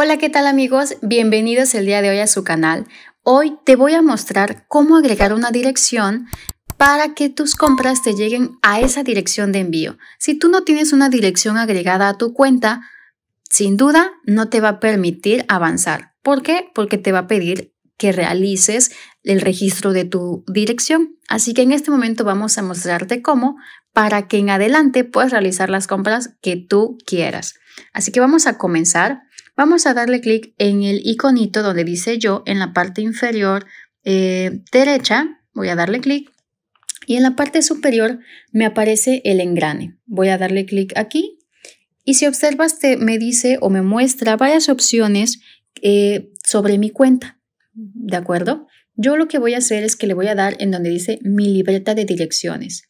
Hola, ¿qué tal amigos? Bienvenidos el día de hoy a su canal. Hoy te voy a mostrar cómo agregar una dirección para que tus compras te lleguen a esa dirección de envío. Si tú no tienes una dirección agregada a tu cuenta, sin duda no te va a permitir avanzar. ¿Por qué? Porque te va a pedir que realices el registro de tu dirección. Así que en este momento vamos a mostrarte cómo para que en adelante puedas realizar las compras que tú quieras. Así que vamos a comenzar. Vamos a darle clic en el iconito donde dice yo en la parte inferior eh, derecha. Voy a darle clic y en la parte superior me aparece el engrane. Voy a darle clic aquí y si observas te, me dice o me muestra varias opciones eh, sobre mi cuenta. ¿De acuerdo? Yo lo que voy a hacer es que le voy a dar en donde dice mi libreta de direcciones.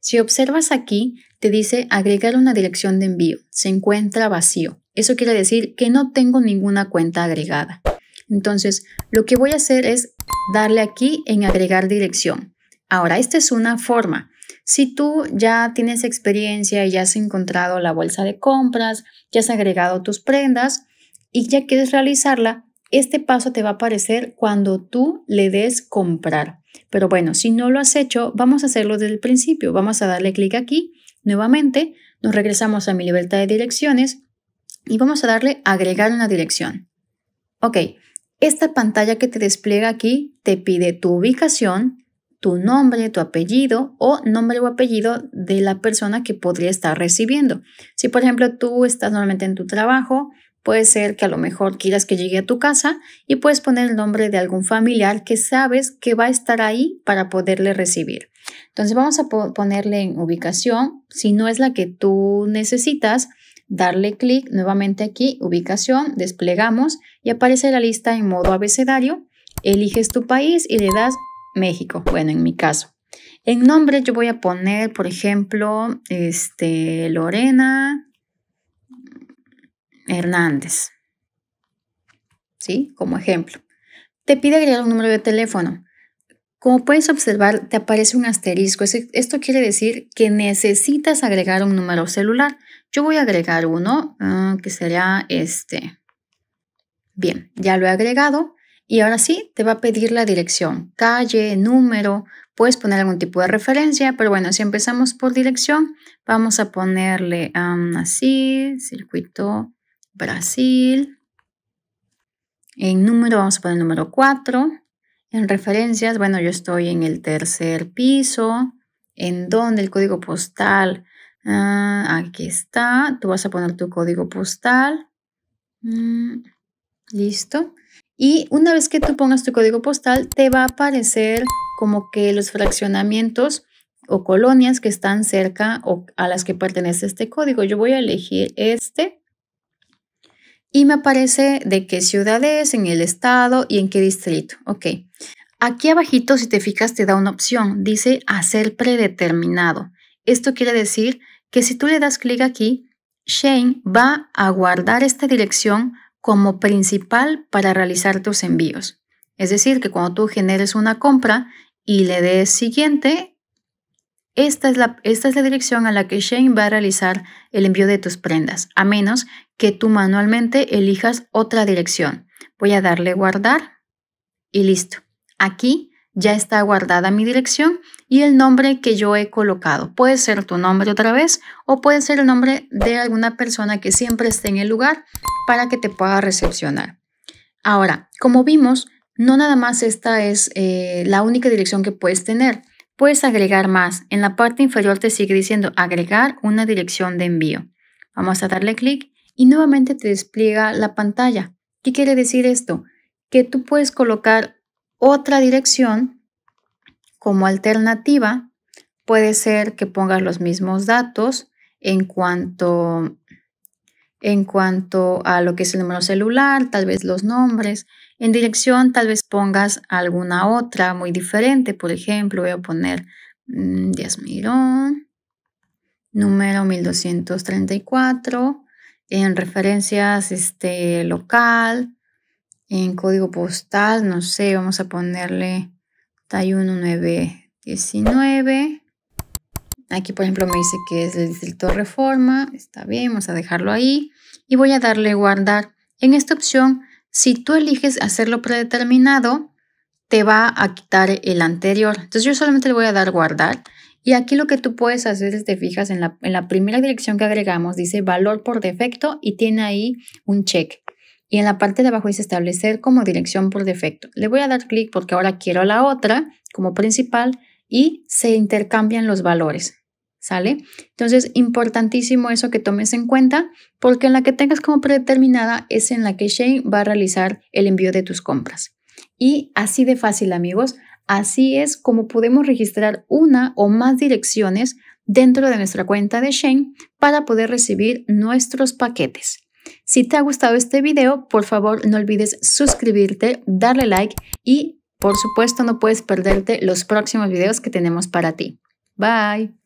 Si observas aquí, te dice agregar una dirección de envío. Se encuentra vacío. Eso quiere decir que no tengo ninguna cuenta agregada. Entonces, lo que voy a hacer es darle aquí en agregar dirección. Ahora, esta es una forma. Si tú ya tienes experiencia y ya has encontrado la bolsa de compras, ya has agregado tus prendas y ya quieres realizarla, este paso te va a aparecer cuando tú le des comprar. Pero bueno, si no lo has hecho, vamos a hacerlo desde el principio. Vamos a darle clic aquí Nuevamente, nos regresamos a mi libertad de direcciones y vamos a darle agregar una dirección. Ok, esta pantalla que te despliega aquí te pide tu ubicación, tu nombre, tu apellido o nombre o apellido de la persona que podría estar recibiendo. Si por ejemplo tú estás normalmente en tu trabajo Puede ser que a lo mejor quieras que llegue a tu casa y puedes poner el nombre de algún familiar que sabes que va a estar ahí para poderle recibir. Entonces vamos a ponerle en ubicación, si no es la que tú necesitas, darle clic nuevamente aquí, ubicación, desplegamos y aparece la lista en modo abecedario, eliges tu país y le das México, bueno, en mi caso. En nombre yo voy a poner, por ejemplo, este, Lorena, Hernández. ¿Sí? Como ejemplo. Te pide agregar un número de teléfono. Como puedes observar, te aparece un asterisco. Esto quiere decir que necesitas agregar un número celular. Yo voy a agregar uno, ah, que será este. Bien, ya lo he agregado. Y ahora sí, te va a pedir la dirección, calle, número, puedes poner algún tipo de referencia, pero bueno, si empezamos por dirección, vamos a ponerle así, circuito Brasil. En número, vamos a poner número 4. En referencias, bueno, yo estoy en el tercer piso. ¿En dónde el código postal? Ah, aquí está. Tú vas a poner tu código postal. Mm, listo. Y una vez que tú pongas tu código postal, te va a aparecer como que los fraccionamientos o colonias que están cerca o a las que pertenece este código. Yo voy a elegir este y me aparece de qué ciudad es, en el estado y en qué distrito. Ok. Aquí abajito, si te fijas, te da una opción. Dice hacer predeterminado. Esto quiere decir que si tú le das clic aquí, Shane va a guardar esta dirección como principal para realizar tus envíos. Es decir, que cuando tú generes una compra y le des siguiente, esta es, la, dirección a la que Shane va a realizar el envío de tus prendas, a menos que tú manualmente elijas otra dirección. Voy a darle guardar y listo. Aquí ya está guardada mi dirección y el nombre que yo he colocado. Puede ser tu nombre otra vez o puede ser el nombre de alguna persona que siempre esté en el lugar para que te pueda recepcionar. Ahora, como vimos, no nada más esta es eh, la única dirección que puedes tener. Puedes agregar más. En la parte inferior te sigue diciendo agregar una dirección de envío. Vamos a darle clic y nuevamente te despliega la pantalla. ¿Qué quiere decir esto? Que tú puedes colocar otra dirección como alternativa. Puede ser que pongas los mismos datos en cuanto en cuanto a lo que es el número celular, tal vez los nombres. En dirección tal vez pongas alguna otra muy diferente, por ejemplo, voy a poner mmm, Mirón, número 1234, en referencias este, local, en código postal, no sé, vamos a ponerle 1919. Aquí, por ejemplo, me dice que es el distrito Reforma. Está bien, vamos a dejarlo ahí y voy a darle guardar. En esta opción, si tú eliges hacerlo predeterminado, te va a quitar el anterior. Entonces yo solamente le voy a dar guardar. Y aquí lo que tú puedes hacer es te fijas en la, en la primera dirección que agregamos, dice valor por defecto y tiene ahí un check. Y en la parte de abajo dice establecer como dirección por defecto. Le voy a dar clic porque ahora quiero la otra como principal y se intercambian los valores. ¿sale? Entonces, importantísimo eso que tomes en cuenta, porque en la que tengas como predeterminada es en la que Shane va a realizar el envío de tus compras. Y así de fácil, amigos, así es como podemos registrar una o más direcciones dentro de nuestra cuenta de Shane para poder recibir nuestros paquetes. Si te ha gustado este video, por favor no olvides suscribirte, darle like y por supuesto no puedes perderte los próximos videos que tenemos para ti. Bye.